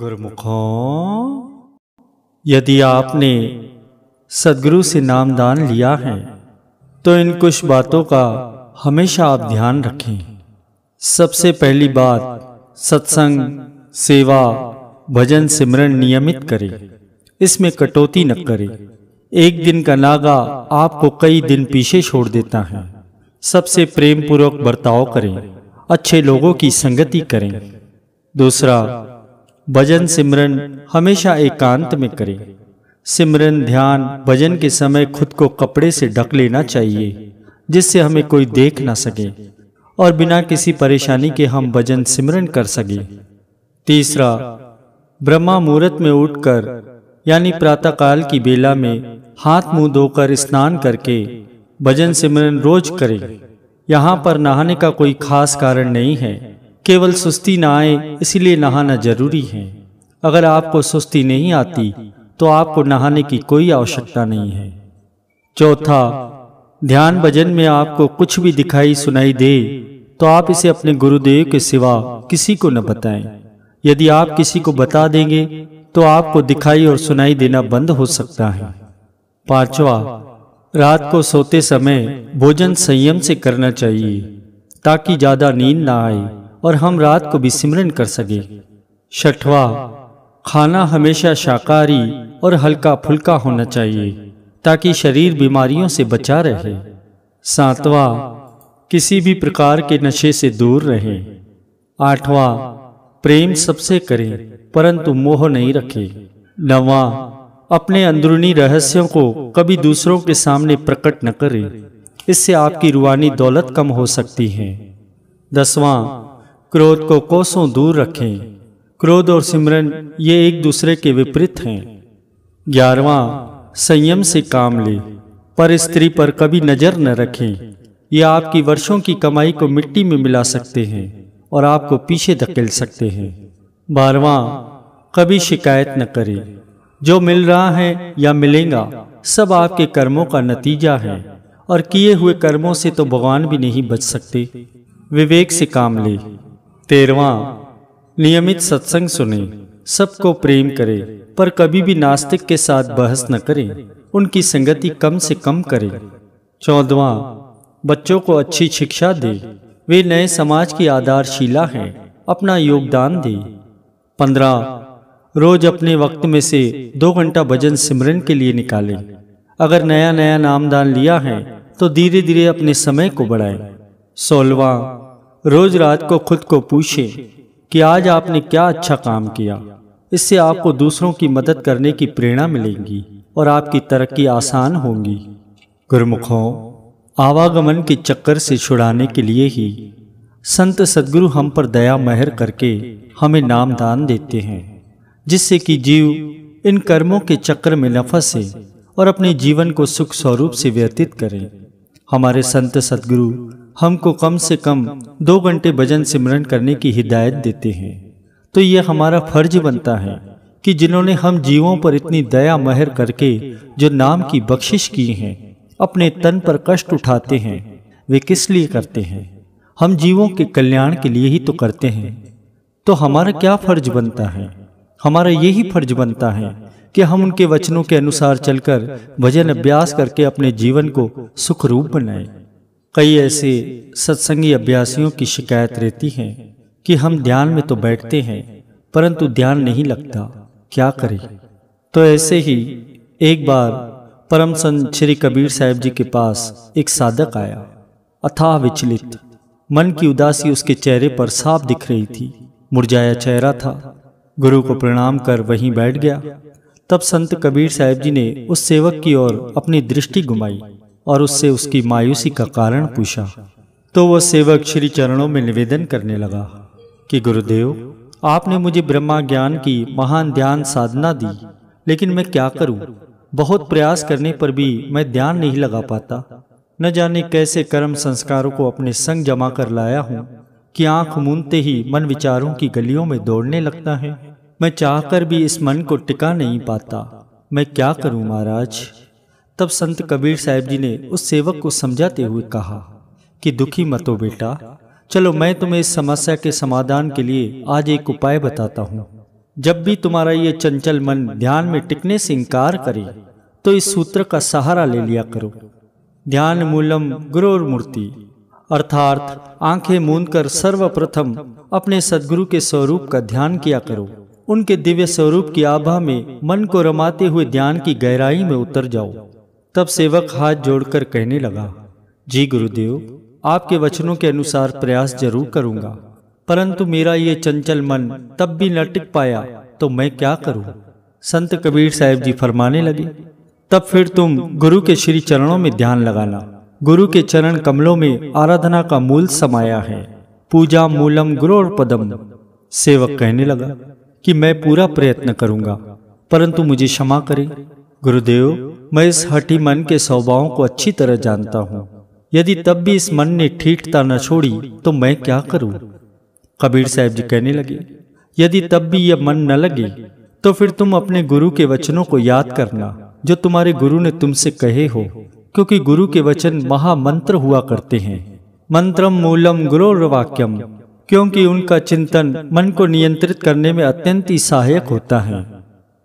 गुरमुखों यदि आपने सदगुरु से नाम दान लिया है तो इन कुछ बातों का हमेशा आप ध्यान रखें सबसे पहली बात सत्संग सेवा भजन सिमरन नियमित करें इसमें कटौती न करें एक दिन का नागा आपको कई दिन पीछे छोड़ देता है सबसे प्रेम पूर्वक बर्ताव करें अच्छे लोगों की संगति करें दूसरा भजन सिमरन हमेशा एकांत में करें सिमरन ध्यान भजन के समय खुद को कपड़े से ढक लेना चाहिए जिससे हमें कोई देख ना सके और बिना किसी परेशानी के हम भजन सिमरन कर सके तीसरा ब्रह्मा मुहूर्त में उठकर यानी प्रातःकाल की बेला में हाथ मुंह धोकर स्नान करके भजन सिमरन रोज करें यहाँ पर नहाने का कोई खास कारण नहीं है केवल सुस्ती ना आए इसलिए नहाना जरूरी है अगर आपको सुस्ती नहीं आती तो आपको नहाने की कोई आवश्यकता नहीं है चौथा ध्यान भजन में आपको कुछ भी दिखाई सुनाई दे तो आप इसे अपने गुरुदेव के सिवा किसी को न बताएं। यदि आप किसी को बता देंगे तो आपको दिखाई और सुनाई देना बंद हो सकता है पांचवा रात को सोते समय भोजन संयम से करना चाहिए ताकि ज़्यादा नींद ना आए और हम रात को भी सिमरन कर सके छठवा खाना हमेशा शाकाहारी और हल्का फुल्का होना चाहिए ताकि शरीर बीमारियों से बचा रहे सातवा किसी भी प्रकार के नशे से दूर रहे आठवा प्रेम सबसे करें परंतु मोह नहीं रखें नवा अपने अंदरूनी रहस्यों को कभी दूसरों के सामने प्रकट न करें इससे आपकी रूहानी दौलत कम हो सकती है दसवां क्रोध को कोसों दूर रखें क्रोध और सिमरन ये एक दूसरे के विपरीत हैं ग्यारहवा संयम से काम ले पर स्त्री पर कभी नज़र न रखें ये आपकी वर्षों की कमाई को मिट्टी में मिला सकते हैं और आपको पीछे धकेल सकते हैं बारवा कभी शिकायत न करें जो मिल रहा है या मिलेगा सब आपके कर्मों का नतीजा है और किए हुए कर्मों से तो भगवान भी नहीं बच सकते विवेक से काम ले तेरवा नियमित सत्संग सुने सबको प्रेम करे पर कभी भी नास्तिक के साथ बहस न करें उनकी संगति कम से कम करे चौदवा बच्चों को अच्छी शिक्षा दे वे नए समाज की आधारशिला हैं अपना योगदान दे पंद्रह रोज अपने वक्त में से दो घंटा भजन सिमरन के लिए निकालें अगर नया नया नामदान लिया है तो धीरे धीरे अपने समय को बढ़ाएं सोलवा रोज रात को खुद को पूछे कि आज आपने क्या अच्छा काम किया इससे आपको दूसरों की मदद करने की प्रेरणा मिलेगी और आपकी तरक्की आसान होगी गुरमुखों आवागमन के चक्कर से छुड़ाने के लिए ही संत सदगुरु हम पर दया महर करके हमें नाम दान देते हैं जिससे कि जीव इन कर्मों के चक्कर में न से और अपने जीवन को सुख स्वरूप से व्यतीत करें हमारे संत सदगुरु हमको कम से कम दो घंटे भजन सिमरन करने की हिदायत देते हैं तो ये हमारा फर्ज बनता है कि जिन्होंने हम जीवों पर इतनी दया महर करके जो नाम की बख्शिश की है अपने तन पर कष्ट उठाते हैं वे किस लिए करते हैं हम जीवों के कल्याण के लिए ही तो करते हैं तो हमारा क्या फर्ज बनता है हमारा यही फर्ज बनता है कि हम उनके वचनों के अनुसार चलकर भजन अभ्यास करके अपने जीवन को सुखरूप बनाएं कई ऐसे सत्संगी अभ्यासियों की शिकायत रहती है कि हम ध्यान में तो बैठते हैं परंतु ध्यान नहीं लगता क्या करें तो ऐसे ही एक बार परम संत श्री कबीर साहब जी के पास एक साधक आया अथाह विचलित मन की उदासी उसके चेहरे पर साफ दिख रही थी मुरझाया चेहरा था गुरु को प्रणाम कर वहीं बैठ गया तब संत कबीर साहब जी ने उस सेवक की ओर अपनी दृष्टि घुमाई और उससे उसकी मायूसी का कारण पूछा तो वह सेवक श्री चरणों में निवेदन करने लगा कि गुरुदेव आपने मुझे ब्रह्मा ज्ञान की महान ध्यान साधना दी लेकिन मैं क्या करूं? बहुत प्रयास करने पर भी मैं ध्यान नहीं लगा पाता न जाने कैसे कर्म संस्कारों को अपने संग जमा कर लाया हूँ कि आंख मूंदते ही मन विचारों की गलियों में दौड़ने लगता है मैं चाहकर भी इस मन को टिका नहीं पाता मैं क्या करूं महाराज तब संत कबीर साहब जी ने उस सेवक को समझाते हुए कहा कि दुखी मतो बेटा चलो मैं तुम्हें इस समस्या के समाधान के लिए आज एक उपाय बताता हूँ जब भी तुम्हारा ये चंचल मन ध्यान में टिकने से इनकार करे तो इस सूत्र का सहारा ले लिया करो ध्यान मूलम गुरोर मूर्ति अर्थात आंखें मूंद कर सर्वप्रथम अपने सदगुरु के स्वरूप का ध्यान किया करो उनके दिव्य स्वरूप की आभा में मन को रमाते हुए ध्यान की गहराई में उतर जाओ तब सेवक हाथ जोड़कर कहने लगा जी गुरुदेव आपके वचनों के अनुसार प्रयास जरूर करूंगा परंतु मेरा ये चंचल मन तब भी न टिक पाया तो मैं क्या करूं? संत कबीर साहब जी फरमाने लगे तब फिर तुम गुरु के श्री चरणों में ध्यान लगाना गुरु के चरण कमलों में आराधना का मूल समाया है पूजा मूलम गुरु और पदम सेवक कहने लगा कि मैं पूरा प्रयत्न करूंगा परंतु मुझे क्षमा करें गुरुदेव मैं इस हठी मन के स्वभावों को अच्छी तरह जानता हूँ यदि तब भी इस मन ने ठीठता न छोड़ी तो मैं क्या करूं? कबीर साहब जी कहने लगे यदि तब भी यह मन न लगे तो फिर तुम अपने गुरु के वचनों को याद करना जो तुम्हारे गुरु ने तुमसे कहे हो क्योंकि गुरु के वचन महामंत्र हुआ करते हैं मंत्रम मूलम वाक्यम क्योंकि उनका चिंतन मन को नियंत्रित करने में अत्यंत ही सहायक होता है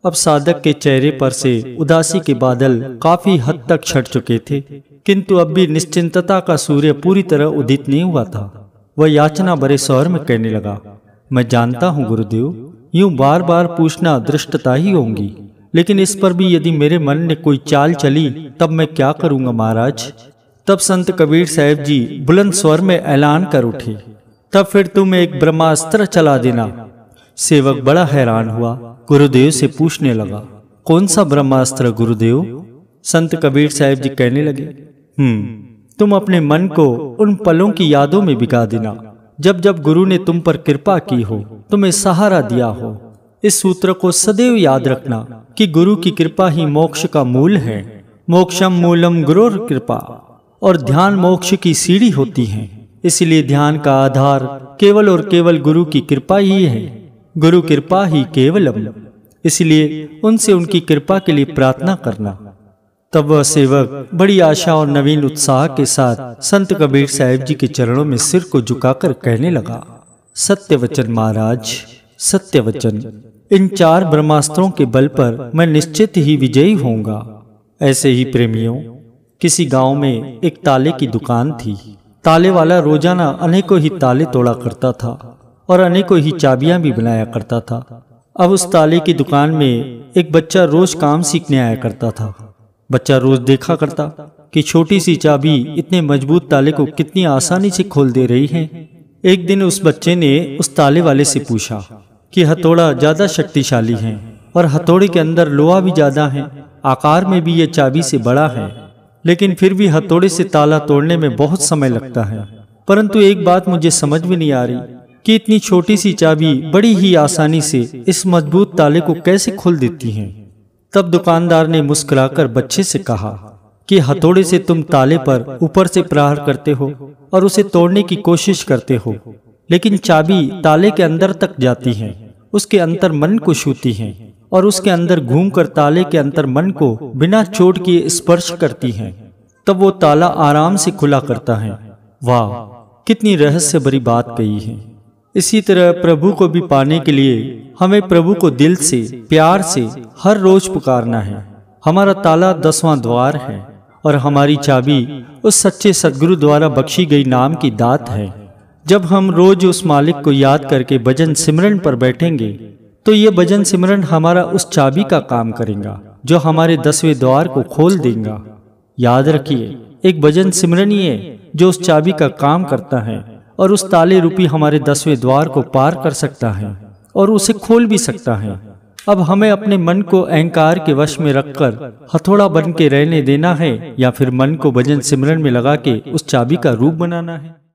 अब साधक के चेहरे पर से उदासी के बादल काफी हद तक छट चुके थे किंतु अब भी निश्चिंतता का सूर्य पूरी तरह उदित नहीं हुआ था वह याचना बड़े शौर में कहने लगा मैं जानता हूँ गुरुदेव यूं बार बार पूछना दृष्टता ही होंगी लेकिन इस पर भी यदि मेरे मन ने कोई चाल चली तब मैं क्या करूंगा महाराज तब संत कबीर साहब जी बुलंद स्वर में ऐलान कर उठे तब फिर तुम एक ब्रह्मास्त्र चला देना सेवक बड़ा हैरान हुआ गुरुदेव से पूछने लगा कौन सा ब्रह्मास्त्र गुरुदेव संत कबीर साहब जी कहने लगे हम्म तुम अपने मन को उन पलों की यादों में बिगा देना जब जब गुरु ने तुम पर कृपा की हो तुम्हें सहारा दिया हो इस सूत्र को सदैव याद रखना कि गुरु की कृपा ही मोक्ष का मूल है मोक्षम मूलम गुरुर कृपा और ध्यान मोक्ष की सीढ़ी होती है इसलिए ध्यान का आधार केवल और केवल गुरु की कृपा ही है गुरु कृपा ही केवलम इसलिए उनसे उनकी कृपा के लिए प्रार्थना करना तब वह सेवक बड़ी आशा और नवीन उत्साह के साथ संत कबीर साहिब जी के चरणों में सिर को झुकाकर कहने लगा सत्य वचन महाराज सत्य वचन इन चार ब्रह्मास्त्रों के बल पर मैं निश्चित ही विजयी होऊंगा ऐसे ही प्रेमियों किसी गांव में एक ताले की दुकान थी ताले वाला रोजाना अनेकों ही ताले तोड़ा करता था और अनेकों ही चाबियां भी बनाया करता था अब उस ताले की दुकान में एक बच्चा रोज काम सीखने आया करता था बच्चा रोज देखा करता कि छोटी सी चाबी इतने मजबूत ताले को कितनी आसानी से खोल दे रही है एक दिन उस बच्चे ने उस ताले वाले से पूछा कि हथौड़ा ज़्यादा शक्तिशाली है और हथौड़े के अंदर लोहा भी ज़्यादा है आकार में भी यह चाबी से बड़ा है लेकिन फिर भी हथौड़े से ताला तोड़ने में बहुत समय लगता है परंतु एक बात मुझे समझ में नहीं आ रही कि इतनी छोटी सी चाबी बड़ी ही आसानी से इस मजबूत ताले को कैसे खोल देती है तब दुकानदार ने मुस्कुराकर बच्चे से कहा कि हथौड़े से तुम ताले पर ऊपर से प्रहार करते हो और उसे तोड़ने की कोशिश करते हो लेकिन चाबी ताले के अंदर तक जाती है उसके अंतर मन को छूती है और उसके अंदर घूमकर ताले के अंतर मन को बिना चोट के स्पर्श करती है तब वो ताला आराम से खुला करता है वाह कितनी रहस्य भरी बात कही है इसी तरह प्रभु को भी पाने के लिए हमें प्रभु को दिल से प्यार से हर रोज पुकारना है हमारा ताला दसवां द्वार है और हमारी चाबी उस सच्चे सदगुरु द्वारा बख्शी गई नाम की दात है जब हम रोज उस मालिक को याद करके भजन सिमरन पर बैठेंगे तो ये भजन सिमरन हमारा उस चाबी का काम करेगा जो हमारे दसवें द्वार को खोल देगा याद रखिए एक भजन सिमरन ही है जो उस चाबी का काम करता है और उस ताले रूपी हमारे दसवें द्वार को पार कर सकता है और उसे खोल भी सकता है अब हमें अपने मन को अहंकार के वश में रखकर हथौड़ा बन के रहने देना है या फिर मन को भजन सिमरन में लगा के उस चाबी का रूप बनाना है